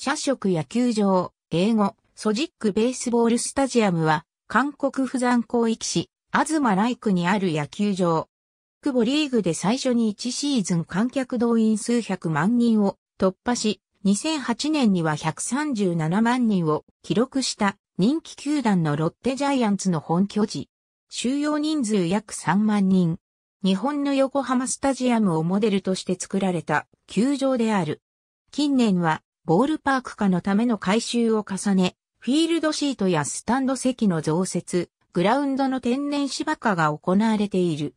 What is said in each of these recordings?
社食野球場、英語、ソジックベースボールスタジアムは、韓国不山広域市、東ライクにある野球場。久保リーグで最初に1シーズン観客動員数百万人を突破し、2008年には137万人を記録した人気球団のロッテジャイアンツの本拠地。収容人数約3万人。日本の横浜スタジアムをモデルとして作られた球場である。近年はボールパーク化のための改修を重ね、フィールドシートやスタンド席の増設、グラウンドの天然芝化が行われている。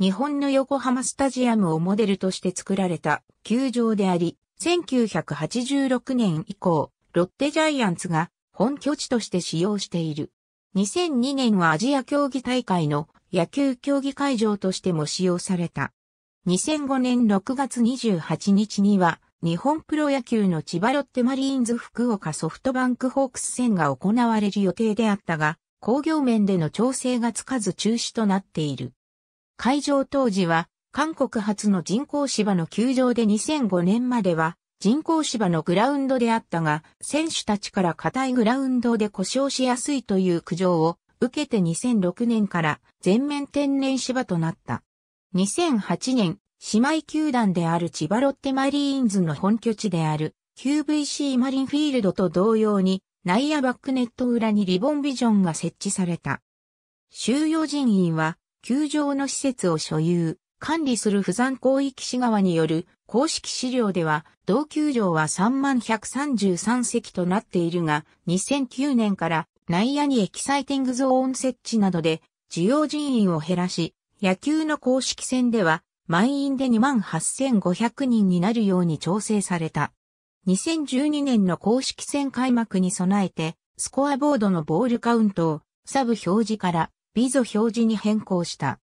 日本の横浜スタジアムをモデルとして作られた球場であり、1986年以降、ロッテジャイアンツが本拠地として使用している。2002年はアジア競技大会の野球競技会場としても使用された。2005年6月28日には日本プロ野球の千葉ロッテマリーンズ福岡ソフトバンクホークス戦が行われる予定であったが、工業面での調整がつかず中止となっている。会場当時は、韓国初の人工芝の球場で2005年までは、人工芝のグラウンドであったが、選手たちから硬いグラウンドで故障しやすいという苦情を受けて2006年から全面天然芝となった。2008年、姉妹球団である千葉ロッテマリーンズの本拠地である QVC マリンフィールドと同様に内野バックネット裏にリボンビジョンが設置された。収容人員は球場の施設を所有、管理する不山広域市側による公式資料では同球場は3133席となっているが2009年から内野にエキサイティングゾーン設置などで需要人員を減らし野球の公式戦では満員で28,500人になるように調整された。2012年の公式戦開幕に備えて、スコアボードのボールカウントをサブ表示からビゾ表示に変更した。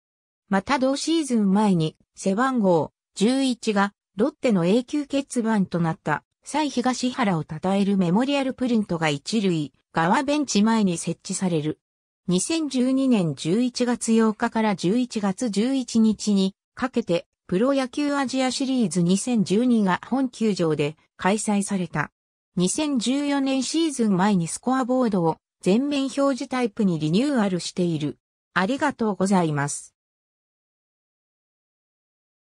また同シーズン前に背番号11がロッテの永久欠番となった蔡東原を称えるメモリアルプリントが一塁側ベンチ前に設置される。2012年11月8日から11月11日にかけて、プロ野球アジアシリーズ2012が本球場で開催された。2014年シーズン前にスコアボードを全面表示タイプにリニューアルしている。ありがとうございます。